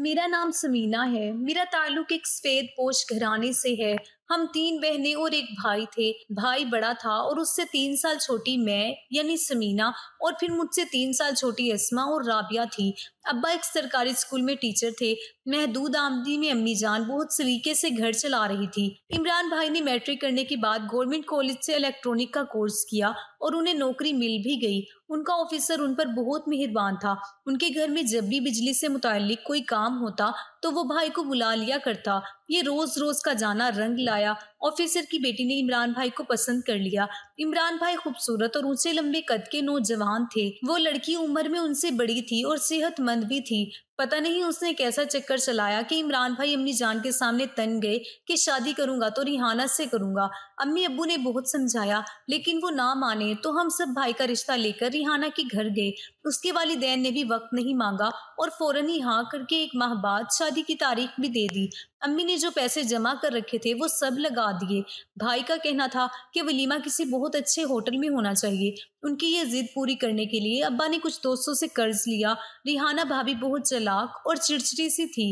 मेरा नाम समीना है मेरा ताल्लुक एक सफ़ेद पोश घराने से है हम तीन बहनें और एक भाई थे भाई बड़ा था और उससे तीन साल छोटी मैं यानी समीना और फिर मुझसे तीन साल छोटी अस्मा और राबिया थी अब्बा एक सरकारी स्कूल में टीचर थे महदूद आमदी में अम्मी जान बहुत सलीके से घर चला रही थी इमरान भाई ने मैट्रिक करने के बाद गवर्नमेंट कॉलेज से इलेक्ट्रॉनिक का कोर्स किया और उन्हें नौकरी मिल भी गई उनका ऑफिसर उन पर बहुत मेहरबान था उनके घर में जब भी बिजली से मुतल कोई काम होता तो वो भाई को बुला लिया करता ये रोज रोज का जाना रंग लाया ऑफिसर की बेटी ने इमरान भाई को पसंद कर लिया इमरान भाई खूबसूरत और ऊंचे लंबे कद के नौजवान थे वो लड़की उम्र में उनसे बड़ी थी और सेहतमंद भी थी पता नहीं उसने कैसा चक्कर चलाया कि इमरान भाई अम्मी जान के सामने तन गए कि शादी करूंगा तो रिहाना से करूंगा अम्मी अबू ने बहुत समझाया लेकिन वो ना माने तो हम सब भाई का रिश्ता लेकर रिहाना के घर गए उसके वालिदैन ने भी वक्त नहीं मांगा और फौरन ही हाँ करके एक माह बाद शादी की तारीख भी दे दी अम्मी ने जो पैसे जमा कर रखे थे वो सब लगा दिए भाई का कहना था कि वलीमा किसी बहुत अच्छे होटल में होना चाहिए उनकी ये जिद पूरी करने के लिए अब्बा ने कुछ दोस्तों से कर्ज लिया रिहाना भाभी बहुत चलाक और चिड़चिड़ी सी थी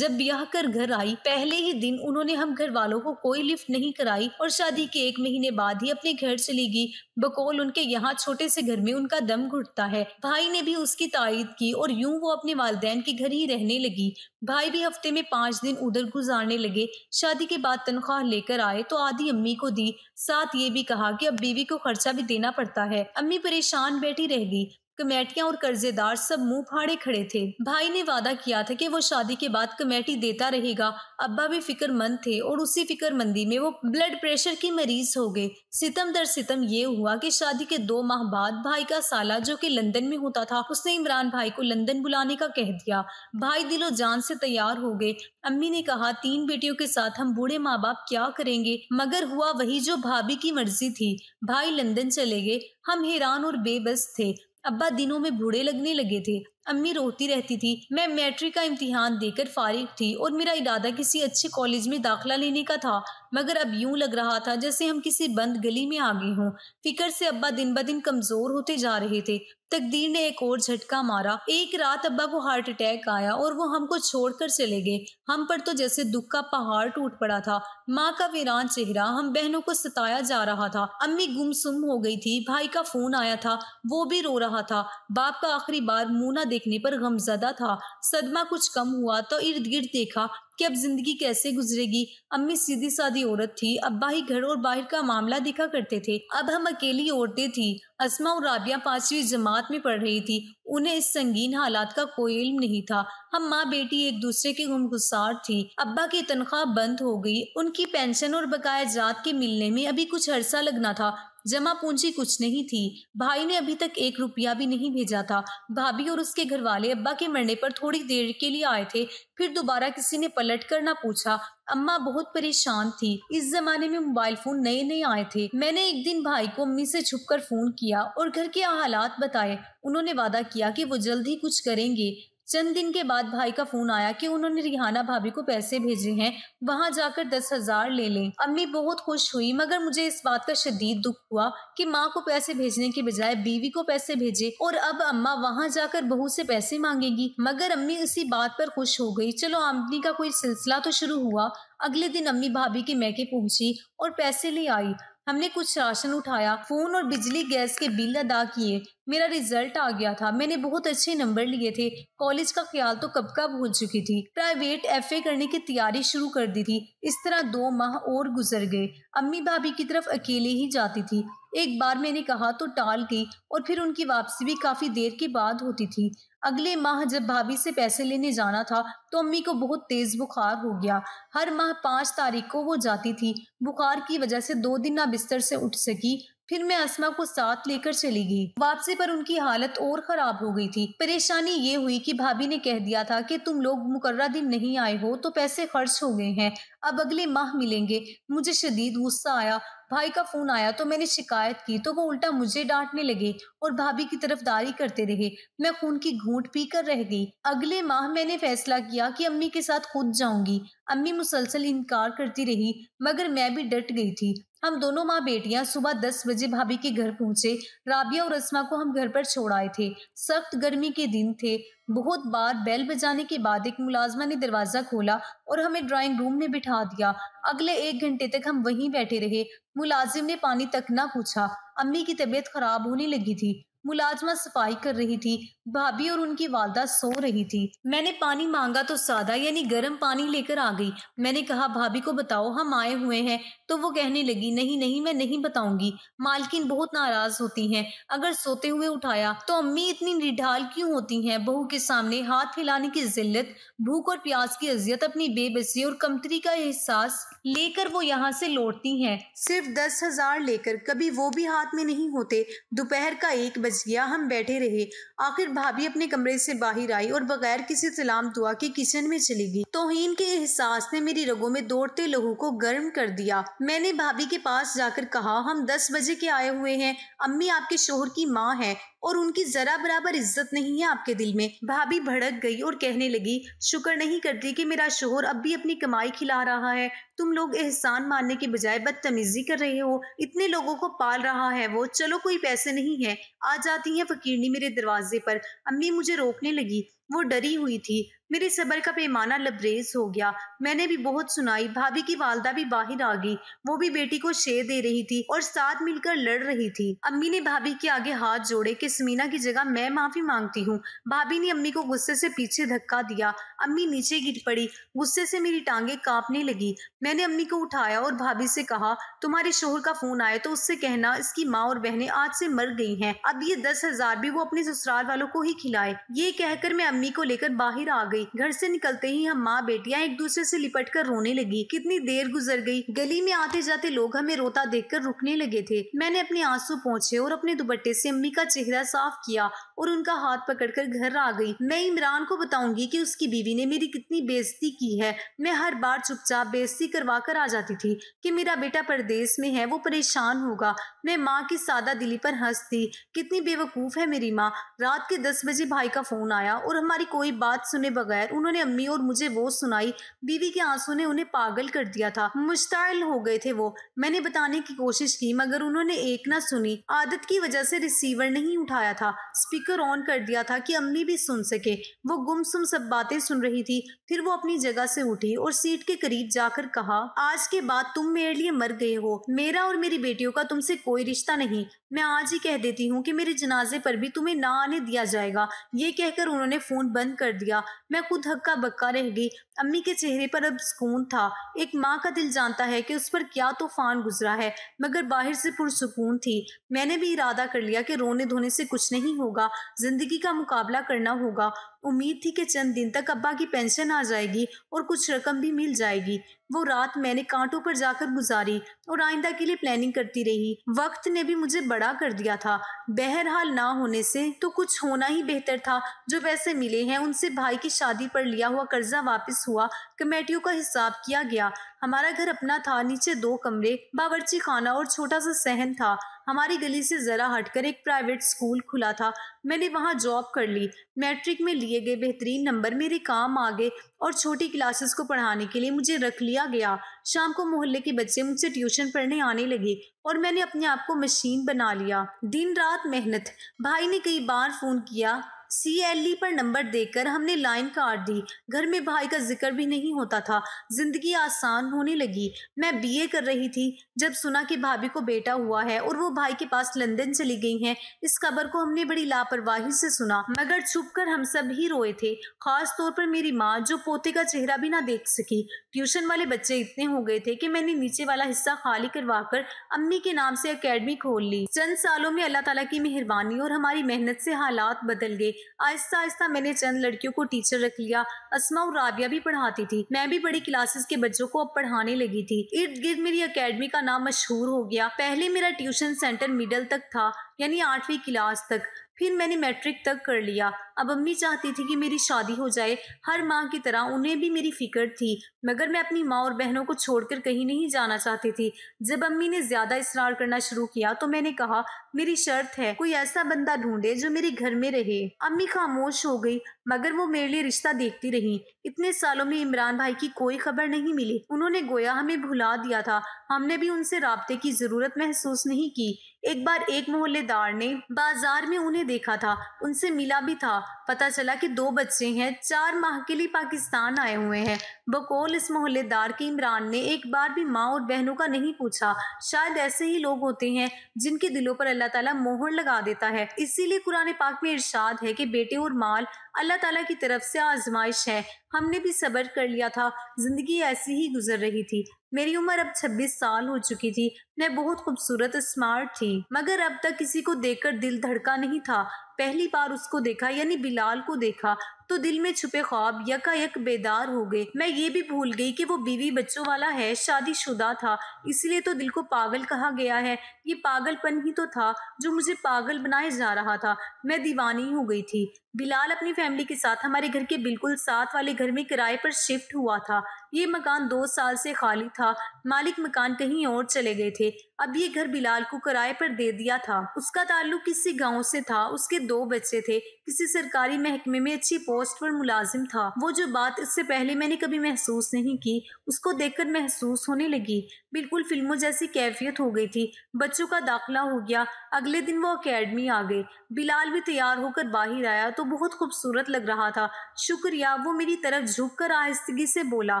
जब ब्याह कर घर आई पहले ही दिन उन्होंने हम घर वालों को कोई लिफ्ट नहीं कराई और शादी के एक महीने बाद ही अपने घर चली गई बकौल उनके यहाँ छोटे से घर में उनका दम घुटता है भाई ने भी उसकी तारीद की और यूं वो अपने वालदेन के घर ही रहने लगी भाई भी हफ्ते में पांच दिन उधर गुजारने लगे शादी के बाद तनख्वाह लेकर आए तो आधी अम्मी को दी साथ ये भी कहा कि अब बीवी को खर्चा भी देना पड़ता है अम्मी परेशान बैठी रह गई कमेटियां और कर्जेदार सब मुंह फाड़े खड़े थे भाई ने वादा किया था कि वो शादी के बाद कमेटी देता रहेगा अब्बा भी फिक्रमंद थे और उसी फिक्रमंदी में वो ब्लड प्रेशर के मरीज हो गए सितम दर सितम ये हुआ कि शादी के दो माह बाद भाई का साला जो कि लंदन में होता था उसने इमरान भाई को लंदन बुलाने का कह दिया भाई दिलो जान से तैयार हो गए अम्मी ने कहा तीन बेटियों के साथ हम बूढ़े माँ बाप क्या करेंगे मगर हुआ वही जो भाभी की मर्जी थी भाई लंदन चले गए हम हैरान और बेबस थे अब्बा दिनों में बूढ़े लगने लगे थे अम्मी रोती रहती थी मैं मैट्रिक का इम्तिहान देकर फारिग थी और मेरा इरादा किसी अच्छे कॉलेज में दाखिला लेने का था मगर अब यूं लग रहा था जैसे हम किसी बंद गली में आ गए हों फिकर से अब्बा दिन ब दिन कमजोर होते जा रहे थे तकदीर ने एक और झटका मारा एक रात अब्बा को हार्ट अटैक आया और वो हमको छोड़कर चले गए हम पर तो जैसे दुख का पहाड़ टूट पड़ा था माँ का वीरान चेहरा हम बहनों को सताया जा रहा था अम्मी गुमसुम हो गई थी भाई का फोन आया था वो भी रो रहा था बाप का आखिरी बार मुँह ना देखने पर गमजदा था सदमा कुछ कम हुआ तो इर्द गिर्द देखा कि अब जिंदगी कैसे गुजरेगी अम्मी सीधी सादी औरत थी अब्बा ही घर और बाहर का मामला देखा करते थे अब हम अकेली औरतें थी असमा और राबिया पांचवी जमात में पढ़ रही थी उन्हें इस संगीन हालात का कोई इल्म नहीं था हम माँ बेटी एक दूसरे के गुमगुसार थी अब्बा की तनख्वाह बंद हो गई उनकी पेंशन और बकाया जात के मिलने में अभी कुछ अरसा लगना था जमा पूंजी कुछ नहीं थी भाई ने अभी तक एक रुपया भी नहीं भेजा था भाभी और उसके घर वाले अब्बा के मरने पर थोड़ी देर के लिए आए थे फिर दोबारा किसी ने पलट कर ना पूछा अम्मा बहुत परेशान थी इस जमाने में मोबाइल फोन नए नए आए थे मैंने एक दिन भाई को अम्मी से छुपकर फोन किया और घर के हालात बताए उन्होंने वादा किया कि वो जल्द ही कुछ करेंगे चंद दिन के बाद भाई का फोन आया कि उन्होंने रिहाना भाभी को पैसे भेजे हैं वहां जाकर दस हजार ले लें अम्मी बहुत खुश हुई मगर मुझे इस बात का शदीद दुख हुआ कि माँ को पैसे भेजने के बजाय बीवी को पैसे भेजे और अब अम्मा वहां जाकर बहू से पैसे मांगेगी मगर अम्मी इसी बात पर खुश हो गई चलो आमदनी का कोई सिलसिला तो शुरू हुआ अगले दिन अम्मी भाभी के मैके पहुंची और पैसे ले आई हमने कुछ राशन उठाया फोन और बिजली गैस के बिल अदा किए मेरा रिजल्ट आ गया था मैंने बहुत अच्छे नंबर लिए थे कॉलेज का ख्याल तो कब का भूल चुकी थी प्राइवेट एफ करने की तैयारी शुरू कर दी थी इस तरह दो माह और गुजर गए अम्मी भाभी की तरफ अकेले ही जाती थी एक बार मैंने कहा तो टाल गई और फिर उनकी वापसी भी काफी देर के बाद होती थी अगले माह जब भाभी से पैसे लेने जाना था तो अम्मी को बहुत तेज बुखार हो गया हर माह पाँच तारीख को वो जाती थी बुखार की वजह से दो दिन ना बिस्तर से उठ सकी फिर मैं असमा को साथ लेकर चली गई वापसी पर उनकी हालत और खराब हो गई थी परेशानी ये हुई कि भाभी ने कह दिया था कि तुम लोग मुकर्रा दिन नहीं आए हो तो पैसे खर्च हो गए हैं अब अगले माह मिलेंगे मुझे शदीद गुस्सा आया भाई का फोन आया तो मैंने शिकायत की तो वो उल्टा मुझे डांटने लगे और भाभी की तरफदारी करते रहे मैं खून की घूंट पी कर रह गई अगले माह मैंने फैसला किया कि अम्मी के साथ खुद जाऊंगी अम्मी मुसलसल इनकार करती रही मगर मैं भी डट गई थी हम दोनों माँ बेटियां सुबह दस बजे भाभी के घर पहुंचे राबिया और रस्मा को हम घर पर छोड़ आए थे सख्त गर्मी के दिन थे बहुत बार बेल बजाने के बाद एक मुलाजमा ने दरवाज़ा खोला और हमें ड्राइंग रूम में बिठा दिया अगले एक घंटे तक हम वहीं बैठे रहे मुलाजिम ने पानी तक ना पूछा अम्मी की तबीयत खराब होने लगी थी मुलाजमा सफाई कर रही थी भाभी और उनकी वालदा सो रही थी मैंने पानी मांगा तो सादा यानी गर्म पानी लेकर आ गई मैंने कहा भाभी को बताओ हम आए हुए हैं तो वो कहने लगी नहीं नहीं मैं नहीं बताऊंगी मालकिन बहुत नाराज होती हैं अगर सोते हुए उठाया तो अम्मी इतनी निढाल क्यों होती हैं बहू के सामने हाथ हिलाने की जिल्लत भूख और प्यास की अजियत अपनी बेबसी और कमतरी का एहसास लेकर वो यहाँ से लौटती हैं सिर्फ दस हजार लेकर कभी वो भी हाथ में नहीं होते दोपहर का एक बजे बज गया हम बैठे रहे आखिर भाभी अपने कमरे से बाहर आई और बगैर किसी सलाम दुआ के किचन में चली गई तोहिन के एहसास ने मेरी रगों में दौड़ते लहू को गर्म कर दिया मैंने भाभी के पास जाकर कहा हम दस बजे के आए हुए हैं अम्मी आपके शोहर की माँ है और उनकी जरा बराबर इज्जत नहीं है आपके दिल में भाभी भड़क गई और कहने लगी शुक्र नहीं करती कि मेरा शोहर अब भी अपनी कमाई खिला रहा है तुम लोग एहसान मानने के बजाय बदतमीजी कर रहे हो इतने लोगों को पाल रहा है वो चलो कोई पैसे नहीं है आ जाती है फकीरनी मेरे दरवाजे पर अम्मी मुझे रोकने लगी वो डरी हुई थी मेरे सबर का पैमाना लबरेज हो गया मैंने भी बहुत सुनाई भाभी की वालदा भी बाहर आ गई वो भी बेटी को शेर दे रही थी और साथ मिलकर लड़ रही थी अम्मी ने भाभी के आगे हाथ जोड़े कि समीना की जगह मैं माफी मांगती हूँ भाभी ने अम्मी को गुस्से से पीछे धक्का दिया अम्मी नीचे गिर पड़ी गुस्से से मेरी टांगे कांपने लगी मैंने अम्मी को उठाया और भाभी से कहा तुम्हारे शोहर का फोन आया तो उससे कहना इसकी माँ और बहनें आज से मर गई है अब ये दस हजार भी वो अपने ससुराल वालों को ही खिलाए ये कहकर मैं अम्मी को लेकर बाहर आ गई गई घर से निकलते ही हम माँ बेटियाँ एक दूसरे से लिपट कर रोने लगी कितनी देर गुजर गई गली में आते जाते लोग हमें रोता कर रुकने लगे थे मैंने अपने आंसू पहुँचे और अपने दुपट्टे से अम्मी का चेहरा साफ किया और उनका हाथ पकड़कर घर आ गई मैं इमरान को बताऊंगी कि उसकी बीवी ने मेरी कितनी बेइज्जती की है मैं हर बार चुपचाप बेइज्जती करवा कर आ जाती थी कि मेरा बेटा परदेश में है वो परेशान होगा मैं माँ की सादा दिली पर हंस थी कितनी बेवकूफ़ है मेरी माँ रात के दस बजे भाई का फ़ोन आया और हमारी कोई बात सुने बगैर उन्होंने अम्मी और मुझे वो सुनाई बीवी के आंसू ने उन्हें पागल कर दिया था मुश्ताइल हो गए थे वो मैंने बताने की कोशिश की मगर उन्होंने एक ना सुनी आदत की वजह से रिसीवर नहीं उठाया था स्पीकर ऑन कर दिया था कि अम्मी भी सुन सके वो गुमसुम सब बातें सुन रही थी फिर वो अपनी जगह से उठी और सीट के करीब जाकर कहा आज के बाद तुम मेरे लिए मर गए हो मेरा और मेरी बेटियों का तुमसे कोई कोई रिश्ता नहीं मैं आज ही कह देती हूँ कि मेरे जनाजे पर भी तुम्हें ना आने दिया जाएगा ये कहकर उन्होंने फ़ोन बंद कर दिया मैं खुद हक्का बक्का रह गई अम्मी के चेहरे पर अब सुकून था एक माँ का दिल जानता है कि उस पर क्या तूफान गुजरा है मगर बाहर से पुरसकून थी मैंने भी इरादा कर लिया कि रोने धोने से कुछ नहीं होगा ज़िंदगी का मुकाबला करना होगा उम्मीद थी कि चंद दिन तक अब्बा की पेंशन आ जाएगी और कुछ रकम भी मिल जाएगी वो रात मैंने कांटों पर जाकर गुजारी और आइंदा के लिए प्लानिंग करती रही वक्त ने भी मुझे बड़ा कर दिया था बहरहाल ना होने से तो कुछ होना ही बेहतर था जो पैसे मिले हैं उनसे भाई की शादी पर लिया हुआ कर्जा वापस हुआ कमेटियों का हिसाब किया गया हमारा घर अपना था नीचे दो कमरे बावर्ची खाना और छोटा सा सहन था हमारी गली से ज़रा हटकर एक प्राइवेट स्कूल खुला था मैंने वहाँ जॉब कर ली मैट्रिक में लिए गए बेहतरीन नंबर मेरे काम आ गए और छोटी क्लासेस को पढ़ाने के लिए मुझे रख लिया गया शाम को मोहल्ले के बच्चे मुझसे ट्यूशन पढ़ने आने लगे और मैंने अपने आप को मशीन बना लिया दिन रात मेहनत भाई ने कई बार फ़ोन किया सी एल ई पर नंबर देकर हमने लाइन काट दी घर में भाई का जिक्र भी नहीं होता था जिंदगी आसान होने लगी मैं बीए कर रही थी जब सुना कि भाभी को बेटा हुआ है और वो भाई के पास लंदन चली गई हैं इस खबर को हमने बड़ी लापरवाही से सुना मगर छुप कर हम सब ही रोए थे खास तौर पर मेरी माँ जो पोते का चेहरा भी ना देख सकी ट्यूशन वाले बच्चे इतने हो गए थे कि मैंने नीचे वाला हिस्सा खाली करवा कर अम्मी के नाम से अकेडमी खोल ली चंद सालों में अल्लाह तला की मेहरबानी और हमारी मेहनत से हालात बदल गए आहिस्ता आहिस्ता मैंने चंद लड़कियों को टीचर रख लिया असमा और राबिया भी पढ़ाती थी मैं भी बड़ी क्लासेस के बच्चों को अब पढ़ाने लगी थी इर्द गिर्द मेरी अकेडमी का नाम मशहूर हो गया पहले मेरा ट्यूशन सेंटर मिडल तक था यानी आठवीं क्लास तक फिर मैंने मैट्रिक तक कर लिया अब अम्मी चाहती थी कि मेरी शादी हो जाए हर माँ की तरह उन्हें भी मेरी फिक्र थी मगर मैं अपनी माँ और बहनों को छोड़कर कहीं नहीं जाना चाहती थी जब अम्मी ने ज्यादा इसरार करना शुरू किया तो मैंने कहा मेरी शर्त है कोई ऐसा बंदा ढूंढे जो मेरे घर में रहे अम्मी खामोश हो गई मगर वो मेरे लिए रिश्ता देखती रही इतने सालों में इमरान भाई की कोई खबर नहीं मिली उन्होंने गोया हमें भुला दिया था हमने भी उनसे रबते की ज़रूरत महसूस नहीं की एक बार एक मोहल्लेदार ने बाजार में उन्हें देखा था उनसे मिला भी था पता चला कि दो बच्चे हैं चार माह के लिए पाकिस्तान आए हुए हैं बकोल इस मोहल्लेदार के इमरान ने एक बार भी माँ और बहनों का नहीं पूछा शायद ऐसे ही लोग होते हैं जिनके दिलों पर अल्लाह ताला मोहर लगा देता है इसीलिए कुरान पाक में इरशाद है कि बेटे और माल अल्लाह ताला की तरफ से आजमाइश है हमने भी सब्र कर लिया था ज़िंदगी ऐसी ही गुजर रही थी मेरी उम्र अब 26 साल हो चुकी थी मैं बहुत खूबसूरत स्मार्ट थी मगर अब तक किसी को देखकर दिल धड़का नहीं था पहली बार उसको देखा यानी बिलाल को देखा तो दिल में छुपे ख्वाब यकायक बेदार हो गए मैं ये भी भूल गई कि वो बीवी बच्चों वाला है शादीशुदा था इसलिए तो दिल को पागल कहा गया है ये पागलपन ही तो था जो मुझे पागल बनाए जा रहा था मैं दीवानी हो गई थी बिलाल अपनी फैमिली के साथ हमारे घर के बिल्कुल साथ वाले घर में किराए पर शिफ्ट हुआ था ये मकान दो साल से खाली था मालिक मकान कहीं और चले गए थे अब ये घर बिलाल को किराए पर दे दिया था उसका ताल्लुक किसी गांव से था उसके दो बच्चे थे किसी सरकारी महकमे में अच्छी पोस्ट पर मुलाजिम था वो जो बात इससे पहले मैंने कभी महसूस नहीं की उसको देखकर महसूस होने लगी बिल्कुल फिल्मों जैसी कैफियत हो गई थी बच्चों का दाखिला हो गया अगले दिन वो अकेडमी आ गए बिलाल भी तैयार होकर बाहर आया तो बहुत खूबसूरत लग रहा था शुक्रिया वो मेरी तरफ झुक कर आहिस्तगी से बोला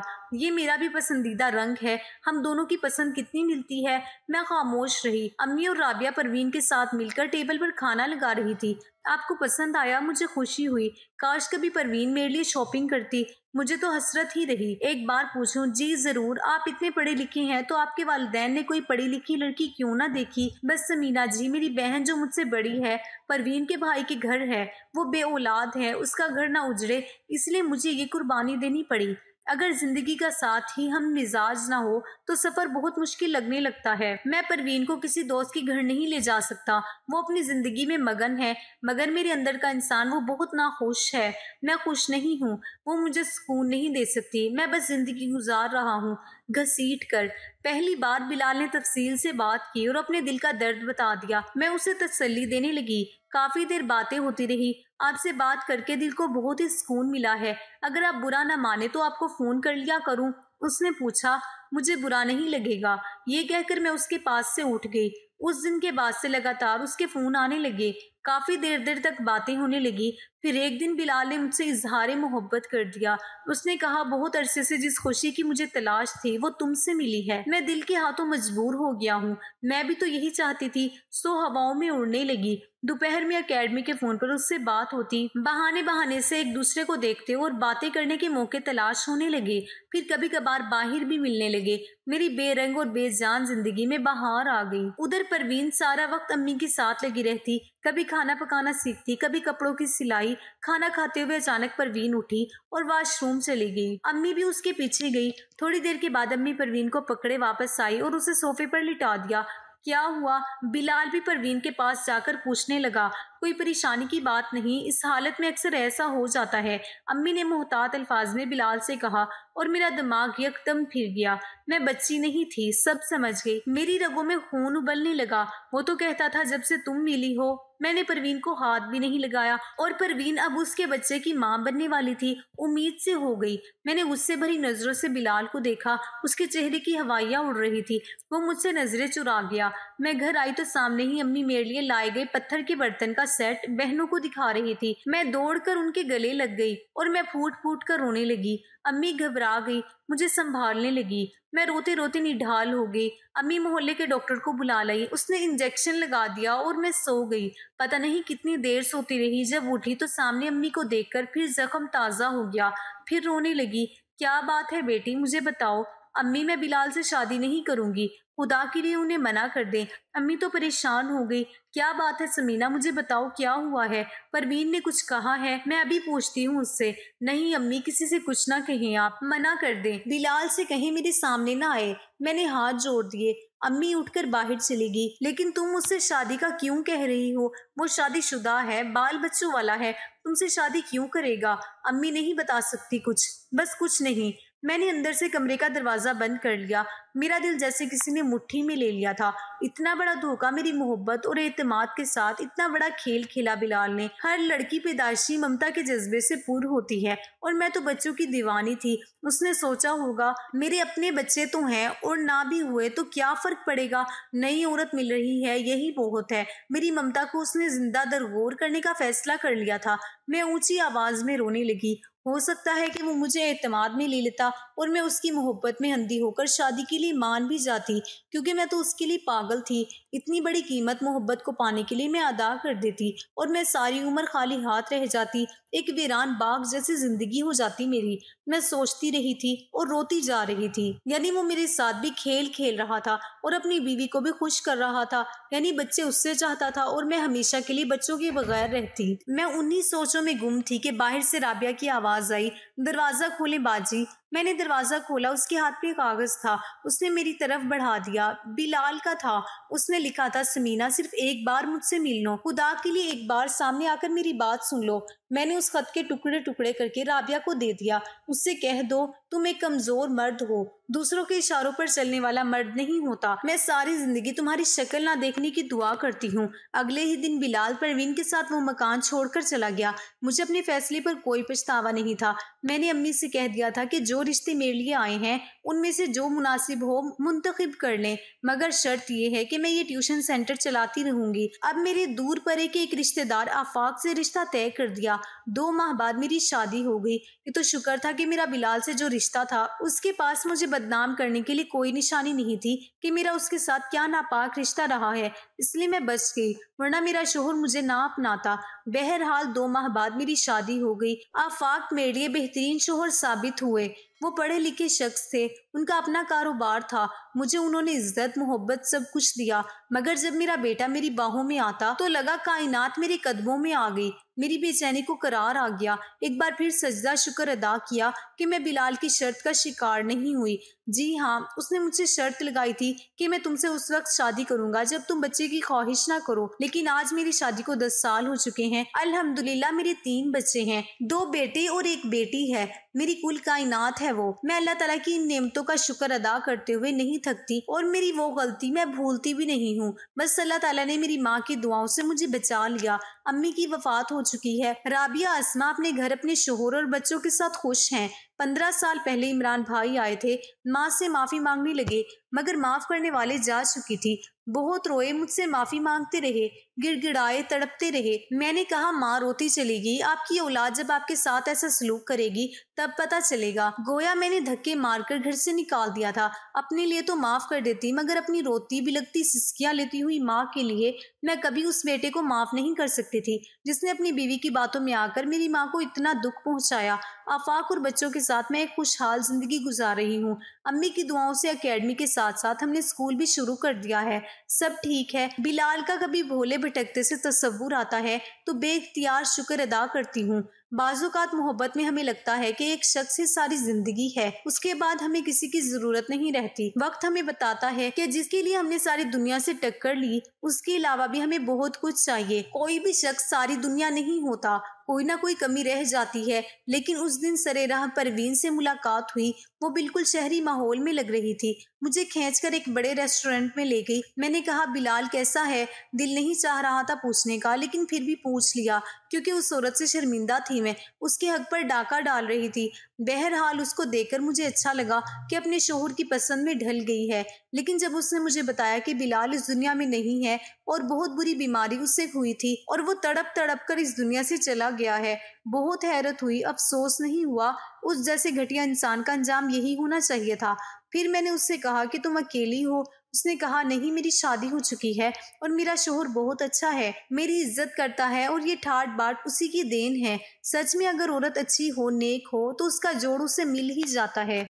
ये मेरा भी पसंदीदा रंग है हम दोनों की पसंद कितनी मिलती है मैं खामोश रही अम्मी और राबिया परवीन के साथ मिलकर टेबल पर खाना लगा रही थी आपको पसंद आया मुझे खुशी हुई काश कभी परवीन मेरे लिए शॉपिंग करती मुझे तो हसरत ही रही एक बार पूछूं जी जरूर आप इतने पढ़े लिखे हैं तो आपके वालदेन ने कोई पढ़ी लिखी लड़की क्यों ना देखी बस समीना जी मेरी बहन जो मुझसे बड़ी है परवीन के भाई के घर है वो बे औलाद है उसका घर ना उजड़े इसलिए मुझे ये कुर्बानी देनी पड़ी अगर जिंदगी का साथ ही हम मिजाज ना हो तो सफर बहुत मुश्किल लगने लगता है मैं परवीन को किसी दोस्त के घर नहीं ले जा सकता वो अपनी जिंदगी में मगन है मगर मेरे अंदर का इंसान वो बहुत ना खुश है मैं खुश नहीं हूँ वो मुझे सुकून नहीं दे सकती मैं बस जिंदगी गुजार रहा हूँ घसीट कर पहली बार बिलाल ने तफसील से बात की और अपने दिल का दर्द बता दिया मैं उसे तसल्ली देने लगी काफी देर बातें होती रही आपसे बात करके दिल को बहुत ही सुकून मिला है अगर आप बुरा ना माने तो आपको फोन कर लिया करूं उसने पूछा मुझे बुरा नहीं लगेगा ये कहकर मैं उसके पास से उठ गई उस दिन के बाद से लगातार उसके फोन आने लगे काफ़ी देर देर तक बातें होने लगी फिर एक दिन बिलाल ने मुझसे इजहार मोहब्बत कर दिया उसने कहा बहुत अरसे से जिस खुशी की मुझे तलाश थी वो तुमसे मिली है मैं दिल के हाथों मजबूर हो गया हूँ मैं भी तो यही चाहती थी सो हवाओं में उड़ने लगी दोपहर में अकेडमी के फोन पर उससे बात होती बहाने बहाने से एक दूसरे को देखते और बातें करने के मौके तलाश होने लगे फिर कभी कभार बाहर भी मिलने लगे मेरी बेरंग और बेजान जिंदगी में बाहर आ गई उधर परवीन सारा वक्त अम्मी के साथ लगी रहती कभी खाना पकाना सीखती कभी कपड़ों की सिलाई खाना खाते हुए अचानक परवीन उठी और वॉशरूम चली गई अम्मी भी उसके पीछे गई थोड़ी देर के बाद अम्मी परवीन को पकड़े वापस आई और उसे सोफे पर लिटा दिया क्या हुआ बिलाल भी परवीन के पास जाकर पूछने लगा कोई परेशानी की बात नहीं इस हालत में अक्सर ऐसा हो जाता है अम्मी ने मोहतात अल्फाज में बिलाल से कहा और मेरा दिमाग यकदम फिर गया मैं बच्ची नहीं थी सब समझ गई मेरी रगों में खून उबलने लगा वो तो कहता था जब से तुम मिली हो मैंने परवीन को हाथ भी नहीं लगाया और परवीन अब उसके बच्चे की मां बनने वाली थी उम्मीद से हो गई मैंने गुस्से भरी नजरों से बिलाल को देखा उसके चेहरे की हवाइयाँ उड़ रही थी वो मुझसे नजरें चुरा गया मैं घर आई तो सामने ही अम्मी मेरे लिए लाए गए पत्थर के बर्तन का सेट बहनों को दिखा रही थी मैं दौड़कर उनके गले लग गई और मैं फूट फूट कर रोने लगी अम्मी घबरा गई मुझे संभालने लगी मैं रोते रोते निढाल हो गई अम्मी मोहल्ले के डॉक्टर को बुला लाई उसने इंजेक्शन लगा दिया और मैं सो गई पता नहीं कितनी देर सोती रही जब उठी तो सामने अम्मी को देखकर फिर जख्म ताज़ा हो गया फिर रोने लगी क्या बात है बेटी मुझे बताओ अम्मी मैं बिलाल से शादी नहीं करूंगी खुदा के लिए उन्हें मना कर दें अम्मी तो परेशान हो गई क्या बात है समीना मुझे बताओ क्या हुआ है परवीन ने कुछ कहा है मैं अभी पूछती हूँ उससे नहीं अम्मी किसी से कुछ ना कहें आप मना कर दें बिलाल से कहीं मेरे सामने ना आए मैंने हाथ जोड़ दिए अम्मी उठकर बाहर चली गई लेकिन तुम उससे शादी का क्यों कह रही हो वो शादीशुदा है बाल बच्चों वाला है तुमसे शादी क्यों करेगा अम्मी नहीं बता सकती कुछ बस कुछ नहीं मैंने अंदर से कमरे का दरवाज़ा बंद कर लिया मेरा दिल जैसे किसी ने मुट्ठी में ले लिया था इतना बड़ा धोखा मेरी मोहब्बत और एतमाद के साथ इतना बड़ा खेल खेला बिलाल ने हर लड़की पैदाशी ममता के जज्बे से पूर होती है और मैं तो बच्चों की दीवानी थी उसने सोचा होगा मेरे अपने बच्चे तो हैं और ना भी हुए तो क्या फर्क पड़ेगा नई औरत मिल रही है यही बहुत है मेरी ममता को उसने जिंदा दरगोर करने का फैसला कर लिया था मैं ऊंची आवाज में रोने लगी हो सकता है कि वो मुझे एतमाद में ले लेता और मैं उसकी मोहब्बत में हंदी होकर शादी के लिए मान भी जाती क्योंकि मैं तो उसके लिए पागल पागल थी इतनी बड़ी कीमत मोहब्बत को पाने के लिए मैं अदा कर देती और मैं सारी उम्र खाली हाथ रह जाती एक वीरान बाग जैसी जिंदगी हो जाती मेरी मैं सोचती रही थी और रोती जा रही थी यानी वो मेरे साथ भी खेल खेल रहा था और अपनी बीवी को भी खुश कर रहा था यानी बच्चे उससे चाहता था और मैं हमेशा के लिए बच्चों के बगैर रहती मैं उन्हीं सोचों में गुम थी कि बाहर से राबिया की आवाज आई दरवाजा खोले बाजी मैंने दरवाजा खोला उसके हाथ में कागज था उसने मेरी तरफ बढ़ा दिया बिलाल का था उसने लिखा था समीना सिर्फ एक बार मुझसे मिल लो खुदा के लिए एक बार सामने आकर मेरी बात सुन लो मैंने उस खत के टुकड़े टुकड़े करके राबिया को दे दिया o sequer do तुम एक कमजोर मर्द हो दूसरों के इशारों पर चलने वाला मर्द नहीं होता मैं सारी जिंदगी तुम्हारी शक्ल ना देखने की दुआ करती हूँ अगले ही दिन बिलाल परवीन के साथ वो मकान छोड़कर चला गया मुझे अपने फैसले पर कोई पछतावा नहीं था मैंने अम्मी से कह दिया था कि जो रिश्ते मेरे लिए आए हैं उनमें से जो मुनासिब हो मुंतखब कर लें मगर शर्त यह है कि मैं ये ट्यूशन सेंटर चलाती रहूंगी अब मेरे दूर परे के एक रिश्तेदार आफाक से रिश्ता तय कर दिया दो माह बाद मेरी शादी हो गई ये तो शुक्र था कि मेरा बिलाल से जो रिश्ता था उसके पास मुझे बदनाम करने के लिए कोई निशानी नहीं थी कि मेरा उसके साथ क्या नापाक रिश्ता रहा है इसलिए मैं बच गई वरना मेरा शोहर मुझे ना अपनाता बहरहाल दो माह बाद मेरी शादी हो गई आफाक मेरे लिए बेहतरीन शोहर साबित हुए वो पढ़े लिखे शख्स थे उनका अपना कारोबार था मुझे उन्होंने इज्जत मोहब्बत सब कुछ दिया मगर जब मेरा बेटा मेरी बाहों में आता तो लगा कायनात मेरे कदमों में आ गई मेरी बेचैनी को करार आ गया एक बार फिर सजदा शुक्र अदा किया कि मैं बिलाल की शर्त का शिकार नहीं हुई जी हाँ उसने मुझे शर्त लगाई थी कि मैं तुमसे उस वक्त शादी करूंगा जब तुम बच्चे की ख्वाहिश ना करो लेकिन आज मेरी शादी को दस साल हो चुके हैं अल्हम्दुलिल्लाह मेरे तीन बच्चे हैं दो बेटे और एक बेटी है मेरी कुल कायनात है वो मैं अल्लाह तला की इन नियमतों नेमतों का शुक्र अदा करते हुए नहीं थकती और मेरी वो गलती मैं भूलती भी नहीं हूँ बस अल्लाह ताला ने मेरी माँ की दुआओं से मुझे बचा लिया अम्मी की वफात हो चुकी है राबिया आसमा अपने घर अपने शोहर और बच्चों के साथ खुश हैं पंद्रह साल पहले इमरान भाई आए थे माँ से माफ़ी मांगने लगे मगर माफ़ करने वाले जा चुकी थी बहुत रोए मुझसे माफ़ी मांगते रहे गिड़गिड़ाए तड़पते रहे मैंने कहा माँ रोती चलेगी आपकी औलाद जब आपके साथ ऐसा सलूक करेगी तब पता चलेगा गोया मैंने धक्के मारकर घर से निकाल दिया था अपने लिए तो माफ़ कर देती मगर अपनी रोती बिलगती सिस्कियाँ लेती हुई माँ के लिए मैं कभी उस बेटे को माफ़ नहीं कर सकती थी जिसने अपनी बीवी की बातों में आकर मेरी माँ को इतना दुख पहुँचाया आफाक और बच्चों के साथ मैं एक खुशहाल ज़िंदगी गुजार रही हूँ अम्मी की दुआओं से अकेडमी के साथ साथ हमने स्कूल भी शुरू कर दिया है सब ठीक है बिलाल का कभी भोले भटकते से तस्वूर आता है तो बेख्तियार शुक्र अदा करती हूँ बाजूकात मोहब्बत में हमें लगता है कि एक शख्स ही सारी जिंदगी है उसके बाद हमें किसी की जरूरत नहीं रहती वक्त हमें बताता है कि जिसके लिए हमने सारी दुनिया से टक्कर ली उसके अलावा भी हमें बहुत कुछ चाहिए कोई भी शख्स सारी दुनिया नहीं होता कोई ना कोई कमी रह जाती है लेकिन उस दिन सरेराह परवीन से मुलाकात हुई वो बिल्कुल शहरी माहौल में लग रही थी मुझे कर एक बड़े रेस्टोरेंट में ले गई मैंने कहा बिलाल कैसा है दिल नहीं चाह रहा था पूछने का लेकिन फिर भी पूछ लिया क्योंकि उस औरत से शर्मिंदा थी मैं उसके हक पर डाका डाल रही थी बहरहाल उसको देखकर मुझे अच्छा लगा कि अपने शोहर की पसंद में ढल गई है लेकिन जब उसने मुझे बताया कि बिलाल इस दुनिया में नहीं है और बहुत बुरी बीमारी उससे हुई थी और वो तड़प तड़प कर इस दुनिया से चला गया है बहुत हैरत हुई अफसोस नहीं हुआ उस जैसे घटिया इंसान का अंजाम यही होना चाहिए था फिर मैंने उससे कहा कि तुम अकेली हो उसने कहा नहीं मेरी शादी हो चुकी है और मेरा शोहर बहुत अच्छा है मेरी इज्जत करता है और ये ठाट बाट उसी की देन है सच में अगर औरत अच्छी हो नेक हो तो उसका जोड़ उसे मिल ही जाता है